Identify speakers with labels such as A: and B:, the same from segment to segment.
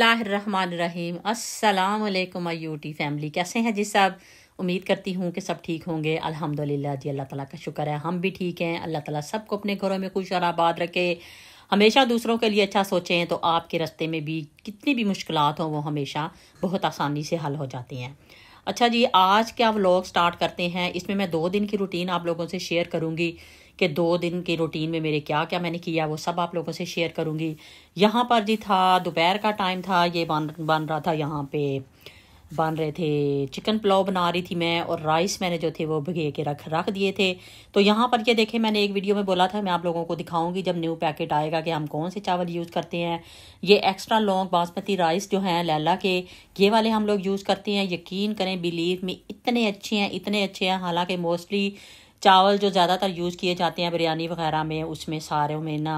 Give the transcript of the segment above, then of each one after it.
A: बिसमीम अल्लाम UT family कैसे हैं जी साहब उम्मीद करती हूँ कि सब ठीक होंगे अल्हम्दुलिल्लाह जी अल्लाह ताला का शुक्र है हम भी ठीक हैं अल्लाह ताला सबको अपने घरों में खुश और आबाद रखे हमेशा दूसरों के लिए अच्छा सोचें तो आपके रस्ते में भी कितनी भी मुश्किल हों वो हमेशा बहुत आसानी से हल हो जाती हैं अच्छा जी आज क्या व्लॉग स्टार्ट करते हैं इसमें मैं दो दिन की रूटीन आप लोगों से शेयर करूँगी कि दो दिन की रूटीन में मेरे क्या क्या मैंने किया वो सब आप लोगों से शेयर करूंगी यहाँ पर जी था दोपहर का टाइम था ये बन बन रहा था यहाँ पे बन रहे थे चिकन पुलाव बना रही थी मैं और राइस मैंने जो थे वो भिगे के रख रख दिए थे तो यहाँ पर ये देखे मैंने एक वीडियो में बोला था मैं आप लोगों को दिखाऊंगी जब न्यू पैकेट आएगा कि हम कौन से चावल यूज़ करते हैं ये एक्स्ट्रा लॉन्ग बासमती राइस जो हैं लैला के ये वाले हम लोग यूज़ करते हैं यकीन करें बिलीव में इतने अच्छे हैं इतने अच्छे हैं हालाँकि मोस्टली चावल जो ज़्यादातर यूज़ किए जाते हैं बिरयानी वगैरह में उसमें सारे में ना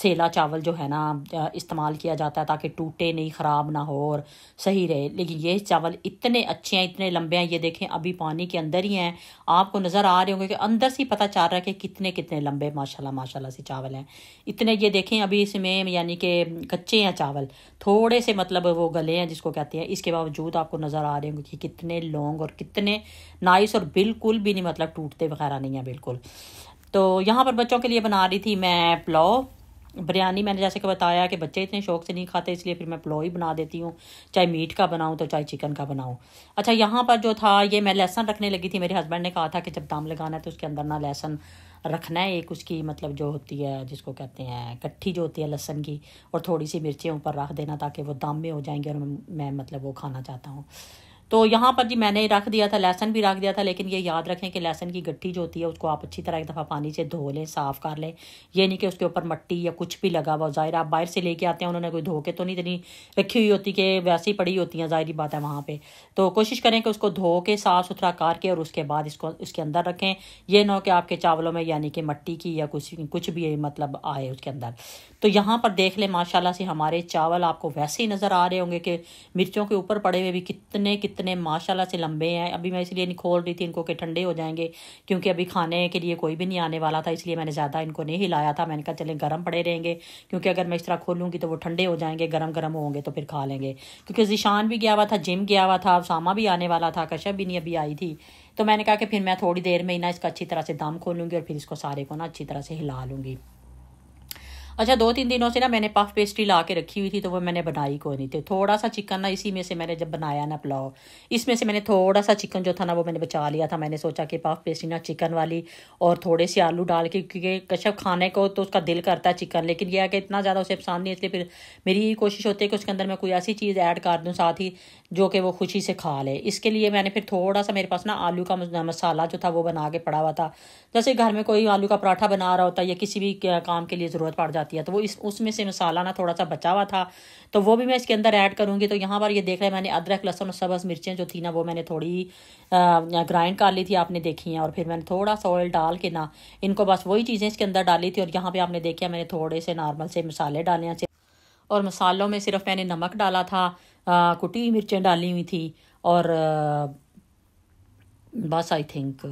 A: सेला चावल जो है ना इस्तेमाल किया जाता है ताकि टूटे नहीं ख़राब ना हो और सही रहे लेकिन ये चावल इतने अच्छे हैं इतने लंबे हैं ये देखें अभी पानी के अंदर ही हैं आपको नज़र आ रहे होंगे कि अंदर से ही पता चल रहा है कि कितने कितने लंबे माशाला माशा से चावल हैं इतने ये देखें अभी इसमें यानी कि कच्चे हैं चावल थोड़े से मतलब वो गले हैं जिसको कहते हैं इसके बावजूद आपको नज़र आ रहे होंगे कि कितने लॉन्ग और कितने नाइस और बिल्कुल भी नहीं मतलब टूटते वगैरह नहीं है बिल्कुल तो यहाँ पर बच्चों के लिए बना रही थी मैं पुलाव बिरयानी मैंने जैसे कि बताया कि बच्चे इतने शौक से नहीं खाते इसलिए फिर मैं पुलाव ही बना देती हूँ चाहे मीट का बनाऊँ तो चाहे चिकन का बनाऊँ अच्छा यहाँ पर जो था ये मैं लहसन रखने लगी थी मेरे हस्बैंड ने कहा था कि जब दाम लगाना है तो उसके अंदर ना लहसन रखना है एक उसकी मतलब जो होती है जिसको कहते हैं कट्ठी जो होती है लहसन की और थोड़ी सी मिर्चें ऊपर रख देना ताकि वो दाम में हो जाएंगे और मैं मतलब वो खाना चाहता हूँ तो यहाँ पर जी मैंने रख दिया था लहसन भी रख दिया था लेकिन ये याद रखें कि लहसन की गट्ठी जो होती है उसको आप अच्छी तरह एक दफ़ा पानी से धो लें साफ़ कर लें ये नहीं कि उसके ऊपर मट्टी या कुछ भी लगा हुआ ज़ाहिर आप बाहर से लेके आते हैं उन्होंने कोई धो के तो नहीं इतनी रखी हुई होती कि वैसे ही पड़ी होती हैं ज़ाहरी बात है वहाँ पर तो कोशिश करें कि उसको धो के साफ़ सुथरा करके और उसके बाद इसको उसके अंदर रखें यह ना हो कि आपके चावलों में यानी कि मट्टी की या कुछ कुछ भी मतलब आए उसके अंदर तो यहाँ पर देख लें माशाल्लाह से हमारे चावल आपको वैसे ही नज़र आ रहे होंगे कि मिर्चों के ऊपर पड़े हुए भी कितने कितने माशाल्लाह से लंबे हैं अभी मैं इसलिए नहीं खोल रही थी इनको कि ठंडे हो जाएंगे क्योंकि अभी खाने के लिए कोई भी नहीं आने वाला था इसलिए मैंने ज़्यादा इनको नहीं हिलाया था मैंने कहा चले गर्म पड़े रहेंगे क्योंकि अगर मैं इस तरह खोलूँगी तो वो ठंडे हो जाएंगे गर्म गर्म होंगे तो फिर खा लेंगे क्योंकि जिशान भी गया हुआ था जिम गया हुआ था सामा भी आने वाला था कश्यप भी नहीं अभी आई थी तो मैंने कहा कि फिर मैं थोड़ी देर में ना इसका अच्छी तरह से दाम खोलूँगी और फिर इसको सारे को ना अच्छी तरह से हिला लूँगी अच्छा दो तीन दिनों से ना मैंने पफ पेस्ट्री ला के रखी हुई थी तो वो मैंने बनाई कोई नहीं थी थोड़ा सा चिकन ना इसी में से मैंने जब बनाया ना पुलाव इसमें से मैंने थोड़ा सा चिकन जो था ना वो मैंने बचा लिया था मैंने सोचा कि पफ पेस्ट्री ना चिकन वाली और थोड़े से आलू डाल के क्योंकि कश्यप खाने को तो उसका दिल करता है चिकन लेकिन यह है कि इतना ज़्यादा उसे पसंद नहीं इसलिए फिर मेरी यही कोशिश होती है कि उसके अंदर मैं कोई ऐसी चीज़ ऐड कर दूँ साथ ही जो कि वो खुशी से खा ले इसके लिए मैंने फिर थोड़ा सा मेरे पास ना आलू का मसाला जो था वो बना के पड़ा हुआ था जैसे घर में कोई आलू का पराठा बना रहा होता है या किसी भी काम के लिए ज़रूरत पड़ जाती आती है तो वो इस उसमें से मसाला ना थोड़ा सा बचा हुआ था तो वो भी मैं इसके अंदर ऐड करूँगी तो यहाँ पर ये देख रहे हैं मैंने अदरक लहसुन और सब्ज़ मिर्चें जो थी ना वो मैंने थोड़ी ग्राइंड कर ली थी आपने देखी हैं और फिर मैंने थोड़ा सा ऑयल डाल के ना इनको बस वही चीज़ें इसके अंदर डाली थी और यहाँ पर आपने देखा मैंने थोड़े से नॉर्मल से मसाले डाले हैं और मसालों में सिर्फ मैंने नमक डाला था कुटी हुई मिर्चें डाली हुई थी और बस आई थिंक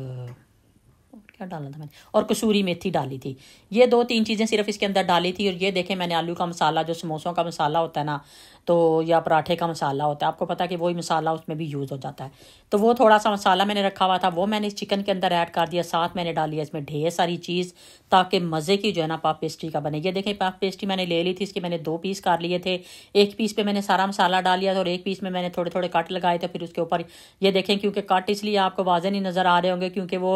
A: क्या डाला था मैंने और कसूरी मेथी डाली थी ये दो तीन चीज़ें सिर्फ इसके अंदर डाली थी और ये देखें मैंने आलू का मसाला जो समोसों का मसाला होता है ना तो या पराठे का मसाला होता है आपको पता है कि वही मसाला उसमें भी यूज़ हो जाता है तो वो थोड़ा सा मसाला मैंने रखा हुआ था वो मैंने इस चिकन के अंदर ऐड कर दिया साथ मैंने डाली है इसमें ढेर सारी चीज़ ताकि मज़े की जो है ना पाप पेस्ट्री का बने ये देखें पाप पेस्ट्री मैंने ले ली थी इसके मैंने दो पीस कर लिए थे एक पीस पर मैंने सारा मसाला डाल लिया था और एक पीस में मैंने थोड़े थोड़े कट लगाए थे फिर उसके ऊपर ये देखें क्योंकि कट इसलिए आपको वाजे नहीं नज़र आ रहे होंगे क्योंकि वो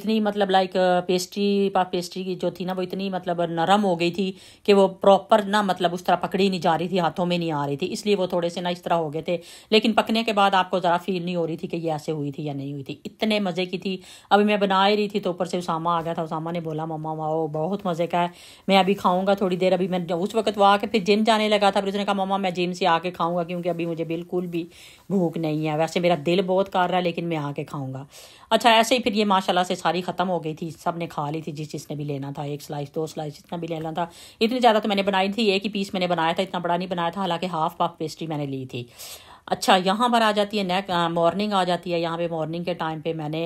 A: इतनी मतलब लाइक पेस्ट्री पाप पेस्ट्री की जो थी ना वो इतनी मतलब नरम हो गई थी कि वो प्रॉपर ना मतलब उस तरह पकड़ी नहीं जा रही थी हाथों में नहीं आ रही गई थी इसलिए वो थोड़े से ना इस तरह हो गए थे लेकिन पकने के बाद आपको ज़रा फील नहीं हो रही थी कि ये ऐसे हुई थी या नहीं हुई थी इतने मज़े की थी अभी मैं बना ही रही थी तो ऊपर से उसामा आ गया था उसामा ने बोला मम्मा वाओ बहुत मज़े का है मैं अभी खाऊँगा थोड़ी देर अभी मैं उस वक्त वहाँ के फिर जिम जाने लगा था फिर उसने कहा मम्मा मैं जिम से आके खाऊँगा क्योंकि अभी मुझे बिल्कुल भी भूख नहीं है वैसे मेरा दिल बहुत कर रहा है लेकिन मैं आके खाऊँगा अच्छा ऐसे ही फिर ये माशाल्लाह से सारी ख़त्म हो गई थी सब ने खा ली थी जिस जिसने भी लेना था एक स्लाइस दो स्लाइस जितना भी लेना था इतनी ज़्यादा तो मैंने बनाई थी एक ही पीस मैंने बनाया था इतना बड़ा नहीं बनाया था हालांकि हाफ पाफ पेस्ट्री मैंने ली थी अच्छा यहाँ पर आ जाती है नेक मॉर्निंग आ जाती है यहाँ पे मॉर्निंग के टाइम पे मैंने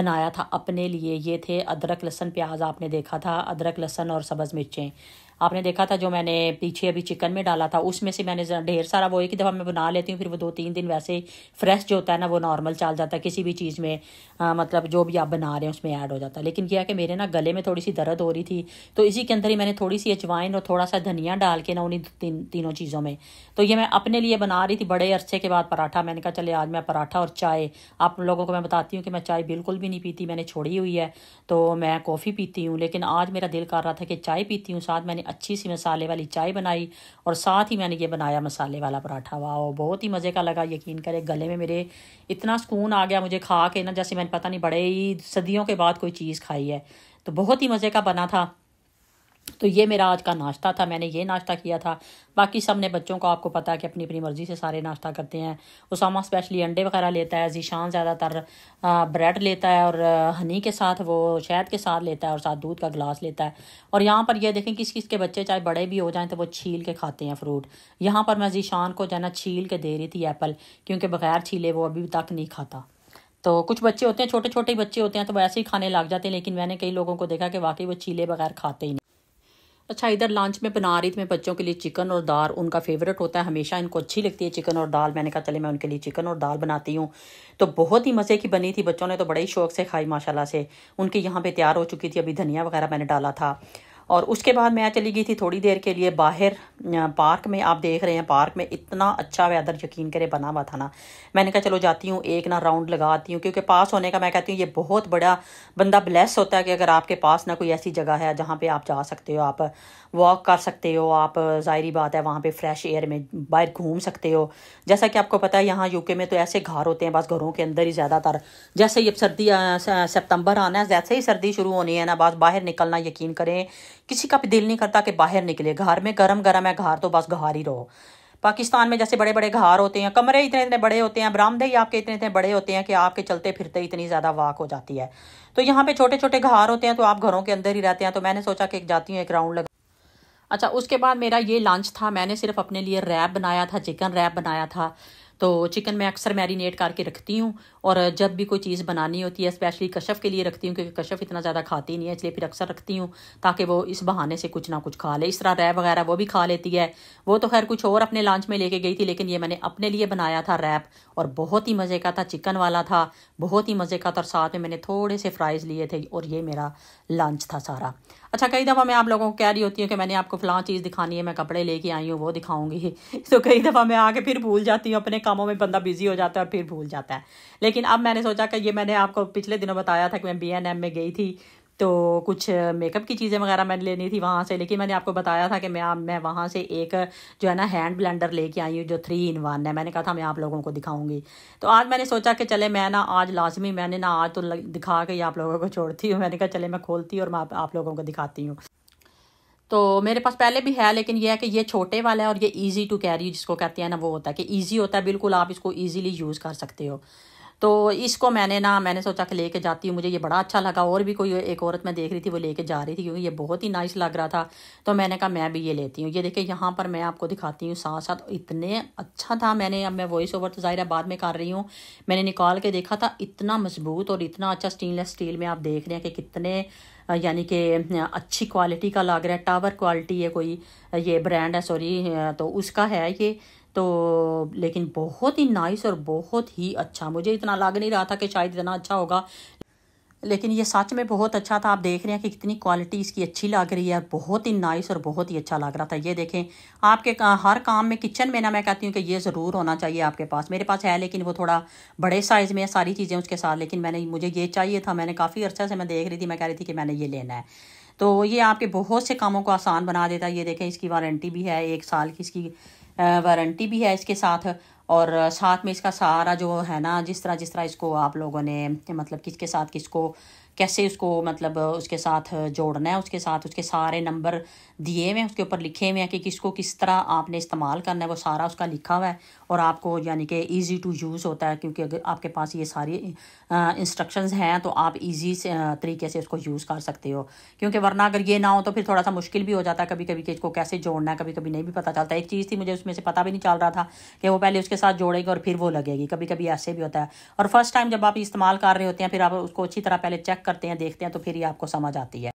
A: बनाया था अपने लिए ये थे अदरक लहसन प्याज आपने देखा था अदरक लहसन और सब्ज़ मिर्चें आपने देखा था जो मैंने पीछे अभी चिकन में डाला था उसमें से मैंने ढेर सारा वो एक दफ़ा मैं बना लेती हूँ फिर वो दो तीन दिन वैसे फ्रेश जो होता है ना वो नॉर्मल चल जाता है किसी भी चीज़ में आ, मतलब जो भी आप बना रहे हैं उसमें ऐड हो जाता है लेकिन क्या कि मेरे ना गले में थोड़ी सी दर्द हो रही थी तो इसी के अंदर ही मैंने थोड़ी सी अजवाइन और थोड़ा सा धनिया डाल के ना उन्हीं तीन तीनों चीज़ों में तो ये मैं अपने लिए बना रही थी बड़े अरसे के बाद पराठा मैंने कहा चले आज मैं पराठा और चाय आप लोगों को मैं बताती हूँ कि मैं चाय बिल्कुल भी नहीं पीती मैंने छोड़ी हुई है तो मैं कॉफ़ी पीती हूँ लेकिन आज मेरा दिल कर रहा था कि चाय पीती हूँ साथ मैंने अच्छी सी मसाले वाली चाय बनाई और साथ ही मैंने ये बनाया मसाले वाला पराठा वाह बहुत ही मज़े का लगा यकीन करें गले में मेरे इतना सुकून आ गया मुझे खा के ना जैसे मैंने पता नहीं बड़े ही सदियों के बाद कोई चीज़ खाई है तो बहुत ही मज़े का बना था तो ये मेरा आज का नाश्ता था मैंने ये नाश्ता किया था बाकी सब ने बच्चों को आपको पता है कि अपनी अपनी मर्ज़ी से सारे नाश्ता करते हैं उसामा स्पेशली अंडे वगैरह लेता है जीशान ज़्यादातर ब्रेड लेता है और हनी के साथ वो शहद के साथ लेता है और साथ दूध का गिलास लेता है और यहाँ पर यह देखें किस किस के बच्चे चाहे बड़े भी हो जाएँ तो वो छील के खाते हैं फ्रूट यहाँ पर मैं जीशान को जाना छील के दे रही थी एप्पल क्योंकि बगैर छीले वो अभी तक नहीं खाता तो कुछ बच्चे होते हैं छोटे छोटे बच्चे होते हैं तो वैसे ऐसे ही खाने लग जाते हैं लेकिन मैंने कई लोगों को देखा कि वाकई वो छीले बगैर खाते ही नहीं अच्छा इधर लंच में बना रही थी मैं बच्चों के लिए चिकन और दाल उनका फेवरेट होता है हमेशा इनको अच्छी लगती है चिकन और दाल मैंने कहा चले मैं उनके लिए चिकन और दाल बनाती हूँ तो बहुत ही मज़े की बनी थी बच्चों ने तो बड़े ही शौक से खाई माशाल्लाह से उनके यहाँ पे तैयार हो चुकी थी अभी धनिया वगैरह मैंने डाला था और उसके बाद मैं चली गई थी थोड़ी देर के लिए बाहर पार्क में आप देख रहे हैं पार्क में इतना अच्छा वेदर यकीन करे बना हुआ था ना मैंने कहा चलो जाती हूँ एक ना राउंड लगा आती हूँ क्योंकि पास होने का मैं कहती हूँ ये बहुत बड़ा बंदा ब्लेस होता है कि अगर आपके पास ना कोई ऐसी जगह है जहाँ पर आप जा सकते हो आप वॉक कर सकते हो आप ज़ाहरी बात है वहाँ पे फ्रेश एयर में बाहर घूम सकते हो जैसा कि आपको पता है यहाँ यूके में तो ऐसे घर होते हैं बस घरों के अंदर ही ज़्यादातर जैसे ही अब सर्दी सितंबर आना है जैसे ही सर्दी शुरू होनी है ना बस बाहर निकलना यकीन करें किसी का भी दिल नहीं करता कि बाहर निकले घर में गर्म गर्म है घर तो बस घर ही रहो पाकिस्तान में जैसे बड़े बड़े घर होते हैं कमरे इतने इतने बड़े होते हैं बरामदे ही आपके इतने इतने बड़े होते हैं कि आपके चलते फिरते इतनी ज़्यादा वाक हो जाती है तो यहाँ पे छोटे छोटे घर होते हैं तो आप घरों के अंदर ही रहते हैं तो मैंने सोचा कि जाती हूँ एक राउंड अच्छा उसके बाद मेरा ये लंच था मैंने सिर्फ अपने लिए रैप बनाया था चिकन रैप बनाया था तो चिकन मैं अक्सर मैरिनेट करके रखती हूँ और जब भी कोई चीज़ बनानी होती है स्पेशली कशफ के लिए रखती हूँ क्योंकि कशफ इतना ज़्यादा खाती नहीं है इसलिए फिर अक्सर रखती हूँ ताकि वो इस बहाने से कुछ ना कुछ खा ले इस तरह रैप वगैरह वो भी खा लेती है वो तो खैर कुछ और अपने लंच में लेके गई थी लेकिन ये मैंने अपने लिए बनाया था रैप और बहुत ही मज़े का था चिकन वाला था बहुत ही मज़े का था और साथ में मैंने थोड़े से फ्राइज़ लिए थे और ये मेरा लंच था सारा अच्छा कई दफ़ा मैं आप लोगों को कह रही होती हूँ कि मैंने आपको फ़लाँ चीज़ दिखानी है मैं कपड़े लेके आई हूँ वो दिखाऊंगी तो कई दफ़ा मैं आके फिर भूल जाती हूँ अपने कामों में बंदा बिजी हो जाता है और फिर भूल जाता है लेकिन अब मैंने सोचा कि ये मैंने आपको पिछले दिनों बताया था कि मैं बी में गई थी तो कुछ मेकअप की चीज़ें वगैरह मैंने लेनी थी वहाँ से लेकिन मैंने आपको बताया था कि मैं मैं वहाँ से एक जो है ना हैंड ब्लेंडर लेके आई हूँ जो थ्री इन वन है मैंने कहा था मैं आप लोगों को दिखाऊंगी तो आज मैंने सोचा कि चले मैं ना आज लाजमी मैंने ना आज तो दिखा के आप लोगों को छोड़ती हूँ मैंने कहा चले मैं खोलती हूँ और मैं आप, लोगों को दिखाती हूँ तो मेरे पास पहले भी है लेकिन ये है कि ये छोटे वाला है और ये इजी टू कैरी जिसको कहते हैं ना वो होता है कि इजी होता है बिल्कुल आप इसको इजीली यूज़ कर सकते हो तो इसको मैंने ना मैंने सोचा कि लेके जाती हूँ मुझे ये बड़ा अच्छा लगा और भी कोई एक औरत मैं देख रही थी वो लेके जा रही थी क्योंकि ये बहुत ही नाइस लग रहा था तो मैंने कहा मैं भी ये लेती हूँ ये देखिए यहाँ पर मैं आपको दिखाती हूँ साथ साथ इतने अच्छा था मैंने अब मैं वॉइस ओवर तो ज़ाहिर बाद में कर रही हूँ मैंने निकाल के देखा था इतना मजबूत और इतना अच्छा स्टेनलेस स्टील में आप देख रहे हैं कि कितने यानी कि अच्छी क्वालिटी का लग रहा है टावर क्वालिटी है कोई ये ब्रांड है सॉरी तो उसका है ये तो लेकिन बहुत ही नाइस और बहुत ही अच्छा मुझे इतना लग नहीं रहा था कि शायद इतना अच्छा होगा लेकिन ये सच में बहुत अच्छा था आप देख रहे हैं कि कितनी क्वालिटी इसकी अच्छी लग रही है बहुत ही नाइस और बहुत ही अच्छा लग रहा था ये देखें आपके का, हर काम में किचन में ना मैं कहती हूँ कि ये ज़रूर होना चाहिए आपके पास मेरे पास है लेकिन वो थोड़ा बड़े साइज़ में है सारी चीज़ें उसके साथ लेकिन मैंने मुझे ये चाहिए था मैंने काफ़ी अर्सा से मैं देख रही थी मैं कह रही थी कि मैंने ये लेना है तो ये आपके बहुत से कामों को आसान बना देता है ये देखें इसकी वारंटी भी है एक साल की इसकी वारंटी भी है इसके साथ और साथ में इसका सारा जो है ना जिस तरह जिस तरह इसको आप लोगों ने मतलब किसके साथ किसको कैसे उसको मतलब उसके साथ जोड़ना है उसके साथ उसके सारे नंबर दिए हुए हैं उसके ऊपर लिखे हुए हैं कि किसको किस तरह आपने इस्तेमाल करना है वो सारा उसका लिखा हुआ है और आपको यानी कि ईजी टू यूज़ होता है क्योंकि अगर आपके पास ये सारी इंस्ट्रक्शंस हैं तो आप ईजी तरीके से उसको यूज़ कर सकते हो क्योंकि वरना अगर ये ना हो तो फिर थोड़ा सा मुश्किल भी हो जाता है कभी कभी कि इसको कैसे जोड़ना है कभी कभी नहीं भी पता चलता एक चीज़ थी मुझे उसमें से पता भी नहीं चल रहा था कि वो पहले उसके साथ जोड़ेगी और फिर वो लगेगी कभी कभी ऐसे भी होता है और फर्स्ट टाइम जब आप इस्तेमाल कर रहे होते हैं फिर आप उसको अच्छी तरह पहले चेक करते हैं देखते हैं तो फिर ये आपको समझ आती है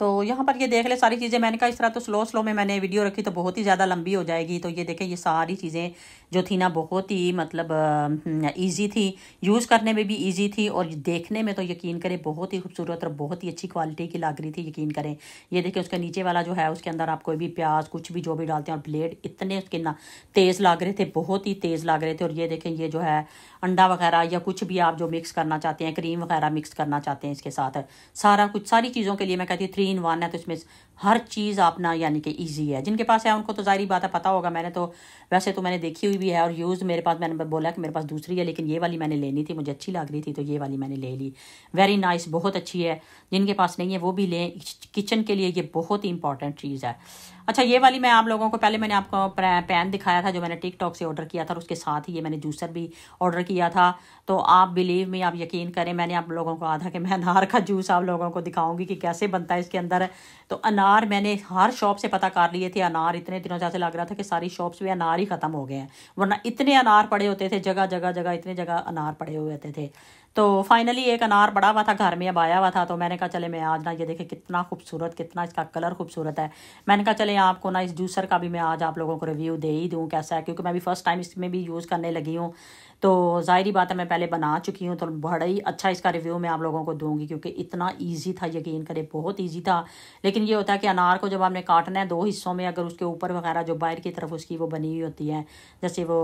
A: तो यहाँ पर ये देख ले सारी चीज़ें मैंने कहा इस तरह तो स्लो स्लो में मैंने वीडियो रखी तो बहुत ही ज़्यादा लंबी हो जाएगी तो ये देखें ये सारी चीज़ें जो थी ना बहुत ही मतलब ईजी थी यूज़ करने में भी ईजी थी और देखने में तो यकीन करें बहुत ही खूबसूरत और बहुत ही अच्छी क्वालिटी की लग रही थी यकीन करें ये देखें उसके नीचे वाला जो है उसके अंदर आप कोई भी प्याज कुछ भी जो भी डालते हैं और ब्लेड इतने उसके ना तेज़ लग रहे थे बहुत ही तेज़ लग रहे थे और ये देखें ये जो है अंडा वगैरह या कुछ भी आप जो मिक्स करना चाहते हैं क्रीम वगैरह मिक्स करना चाहते हैं इसके साथ सारा कुछ सारी चीज़ों के लिए मैं कहती हूँ थ्री इन वन है तो इसमें हर चीज़ अपना यानी कि ईजी है जिनके पास है उनको तो ज़ाहरी बात है पता होगा मैंने तो वैसे तो मैंने देखी हुई भी है और यूज़ मेरे पास मैंने बोला कि मेरे पास दूसरी है लेकिन ये वाली मैंने लेनी थी मुझे अच्छी लग रही थी तो ये वाली मैंने ले ली वेरी नाइस बहुत अच्छी है जिनके पास नहीं है वो भी लें किचन के लिए ये बहुत ही इंपॉर्टेंट चीज़ है अच्छा ये वाली मैं आप लोगों को पहले मैंने आपको पैन दिखाया था जो मैंने टिकटॉक से ऑर्डर किया था और उसके साथ ही ये मैंने जूसर भी ऑर्डर किया था तो आप बिलीव में आप यकीन करें मैंने आप लोगों को आधा कि मैं अनार का जूस आप लोगों को दिखाऊंगी कि कैसे बनता है इसके अंदर तो अनार अनार मैंने हर शॉप से पता कर लिए थे अनार इतने दिनों से लग रहा था कि सारी शॉप्स में अनार ही ख़त्म हो गए हैं वरना इतने अनार पड़े होते थे जगह जगह जगह इतने जगह अनार पड़े हुए होते थे तो फाइनली एक अनार पड़ा हुआ था घर में अब आया हुआ था तो मैंने कहा चले मैं आज ना ये देखे कितना खूबसूरत कितना इसका कलर खूबसूरत है मैंने कहा चले आपको ना इस जूसर का भी मैं आज आप लोगों को रिव्यू दे ही दूँ कैसा है क्योंकि मैं भी फर्स्ट टाइम इसमें भी यूज़ करने लगी हूँ तो ज़ाहरी बात है मैं पहले बना चुकी हूँ तो बड़ा ही अच्छा इसका रिव्यू मैं आप लोगों को दूंगी क्योंकि इतना ईजी था यकीन करें बहुत ईजी था लेकिन ये होता है कि अनार को जब आपने काटना है दो हिस्सों में अगर उसके ऊपर वगैरह जो बाहर की तरफ उसकी वो बनी हुई होती है जैसे वो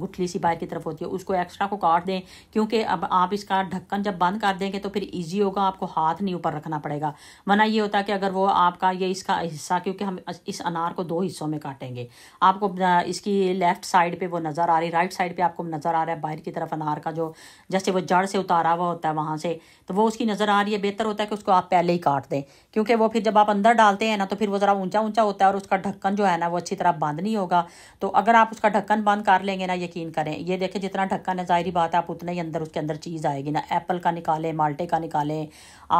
A: गुठली सी बाहर की तरफ होती है उसको एक्स्ट्रा को काट दें क्योंकि अब आप इसका ढक्कन जब बंद कर देंगे तो फिर ईजी होगा आपको हाथ नहीं ऊपर रखना पड़ेगा वना ये होता है कि अगर वो आपका ये इसका हिस्सा क्योंकि हम इस अनार को दो हिस्सों में काटेंगे आपको इसकी लेफ्ट साइड पर वो नज़र आ रही राइट साइड पर आपको नज़र नज़र आ रहा है बाहर की तरफ अनार का जो जैसे वो जड़ से उतारा हुआ होता है वहाँ से तो वो उसकी नज़र आ रही है बेहतर होता है कि उसको आप पहले ही काट दें क्योंकि वो फिर जब आप अंदर डालते हैं ना तो फिर वो ज़रा ऊंचा ऊंचा होता है और उसका ढक्कन जो है ना वो अच्छी तरह बंद नहीं होगा तो अगर आप उसका ढक्कन बंद कर लेंगे ना यकीन करें ये देखें जितना ढक्कन है जाहिर बात है आप उतना ही अंदर उसके अंदर चीज़ आएगी ना एप्पल का निकालें माल्टे का निकालें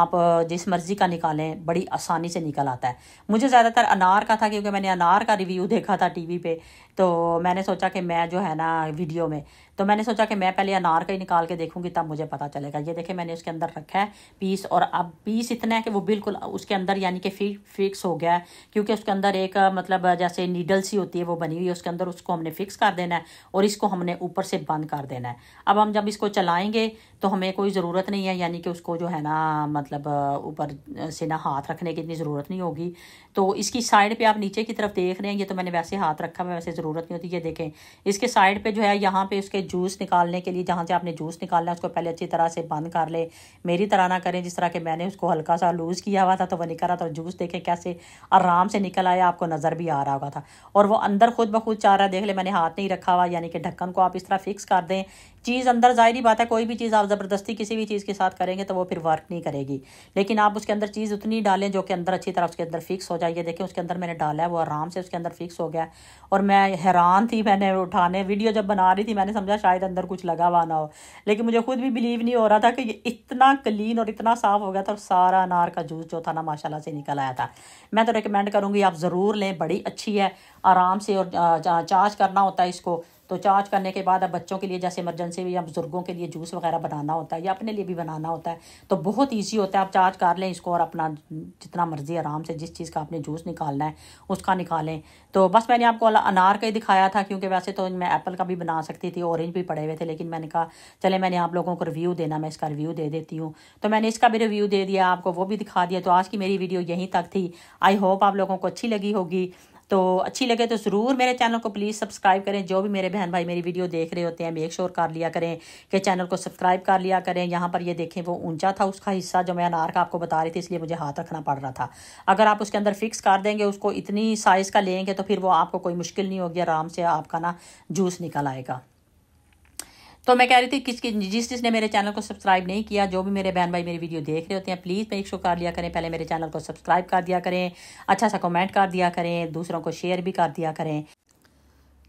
A: आप जिस मर्ज़ी का निकालें बड़ी आसानी से निकल आता है मुझे ज़्यादातर अनार का था क्योंकि मैंने अनार का रिव्यू देखा था टी वी पे तो मैंने सोचा कि मैं जो है ना वीडियो में तो मैंने सोचा कि मैं पहले अनार का ही निकाल के देखूंगी तब मुझे पता चलेगा ये देखें मैंने उसके अंदर रखा है पीस और अब पीस इतना है कि वो बिल्कुल उसके अंदर यानी कि फि फिक्स हो गया है क्योंकि उसके अंदर एक मतलब जैसे नीडल सी होती है वो बनी हुई है उसके अंदर उसको हमने फिक्स कर देना है और इसको हमने ऊपर से बंद कर देना है अब हम जब इसको चलाएँगे तो हमें कोई ज़रूरत नहीं है यानी कि उसको जो है ना मतलब ऊपर से ना हाथ रखने की इतनी ज़रूरत नहीं होगी तो इसकी साइड पर आप नीचे की तरफ देख रहे हैं ये तो मैंने वैसे हाथ रखा है वैसे ज़रूरत नहीं होती ये देखें इसके साइड पर जो है यहाँ पर उसके जूस निकालने के लिए जहाँ से आपने जूस निकालना है उसको पहले अच्छी तरह से बंद कर ले मेरी तरह ना करें जिस तरह के मैंने उसको हल्का सा लूज़ किया हुआ था तो वह निकल रहा था तो जूस देखें कैसे आराम से निकल आया आपको नज़र भी आ रहा होगा था और वो अंदर खुद ब खुद चाह रहा देख ले मैंने हाथ नहीं रखा हुआ यानी कि ढक्कन को आप इस तरह फिक्स कर दें चीज़ अंदर ज़ाहरी बात है कोई भी चीज़ आप ज़बरदस्ती किसी भी चीज़ के साथ करेंगे तो वो फिर वर्क नहीं करेगी लेकिन आप उसके अंदर चीज़ उतनी डालें जो कि अंदर अच्छी तरह उसके अंदर फिक्स हो जाइए देखें उसके अंदर मैंने डाला है वो आराम से उसके अंदर फिक्स हो गया और मैं हैरान थी मैंने उठाने वीडियो जब बना रही थी मैंने समझा शायद अंदर कुछ लगा हुआ ना हो लेकिन मुझे खुद भी बिलीव नहीं हो रहा था कि ये इतना क्लीन और इतना साफ़ हो गया था और सारा अनार का जूस जो था ना माशाला से निकल आया था मैं तो रिकमेंड करूँगी आप ज़रूर लें बड़ी अच्छी है आराम से और चार्ज करना होता है इसको तो चार्ज करने के बाद अब बच्चों के लिए जैसे इमरजेंसी या बुज़ुर्गों के लिए जूस वगैरह बनाना होता है या अपने लिए भी बनाना होता है तो बहुत ईजी होता है आप चार्ज कर लें इसको और अपना जितना मर्ज़ी आराम से जिस चीज़ का आपने जूस निकालना है उसका निकालें तो बस मैंने आपको अनार का ही दिखाया था क्योंकि वैसे तो मैं एप्पल का भी बना सकती थी ऑरेंज भी पड़े हुए थे लेकिन मैंने कहा चले मैंने आप लोगों को रिव्यू देना मैं इसका रिव्यू दे देती हूँ तो मैंने इसका भी रिव्यू दे दिया आपको वो भी दिखा दिया तो आज की मेरी वीडियो यहीं तक थी आई होप आप लोगों को अच्छी लगी होगी तो अच्छी लगे तो ज़रूर मेरे चैनल को प्लीज़ सब्सक्राइब करें जो भी मेरे बहन भाई मेरी वीडियो देख रहे होते हैं मेक श्योर कर लिया करें कि चैनल को सब्सक्राइब कर लिया करें यहाँ पर ये देखें वो ऊंचा था उसका हिस्सा जो मैं अनार का आपको बता रही थी इसलिए मुझे हाथ रखना पड़ रहा था अगर आप उसके अंदर फिक्स कर देंगे उसको इतनी साइज़ का लेंगे तो फिर वो आपको कोई मुश्किल नहीं होगी आराम से आपका ना जूस निकल आएगा तो मैं कह रही थी किस जिस जिसने मेरे चैनल को सब्सक्राइब नहीं किया जो भी मेरे बहन भाई मेरी वीडियो देख रहे होते हैं प्लीज़ एक शो कर लिया करें पहले मेरे चैनल को सब्सक्राइब कर दिया करें अच्छा सा कमेंट कर दिया करें दूसरों को शेयर भी कर दिया करें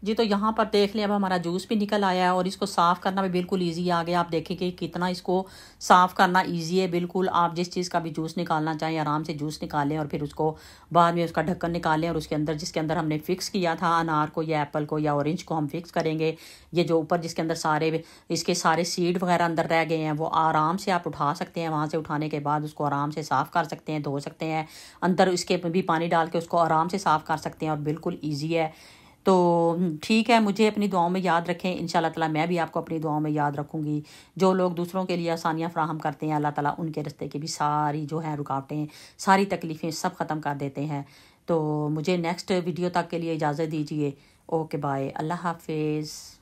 A: जी तो यहाँ पर देख लें अब हमारा जूस भी निकल आया है और इसको साफ़ करना भी बिल्कुल ईजी आ गया आप देखें कि कितना इसको साफ़ करना ईजी है बिल्कुल आप जिस चीज़ का भी जूस निकालना चाहें आराम से जूस निकालें और फिर उसको बाद में उसका ढक्कन निकालें और उसके अंदर जिसके अंदर हमने फ़िक्स किया था अनार को या एप्पल को या ऑरेंज को हम फिक्स करेंगे ये जो ऊपर जिसके अंदर सारे इसके सारे सीड वगैरह अंदर रह गए हैं वो आराम से आप उठा सकते हैं वहाँ से उठाने के बाद उसको आराम से साफ़ कर सकते हैं धो सकते हैं अंदर इसके भी पानी डाल के उसको आराम से साफ़ कर सकते हैं और बिल्कुल ईजी है तो हम्म, ठीक है मुझे अपनी दुआओं में याद रखें इन ताला मैं भी आपको अपनी दुआओं में याद रखूँगी जो लोग दूसरों के लिए आसानियाँ फ्राहम करते हैं अल्लाह ताला उनके रस्ते की भी सारी जो है रुकावटें सारी तकलीफ़ें सब ख़त्म कर देते हैं तो मुझे नेक्स्ट वीडियो तक के लिए इजाज़त दीजिए ओके बाय अल्लाह हाफिज़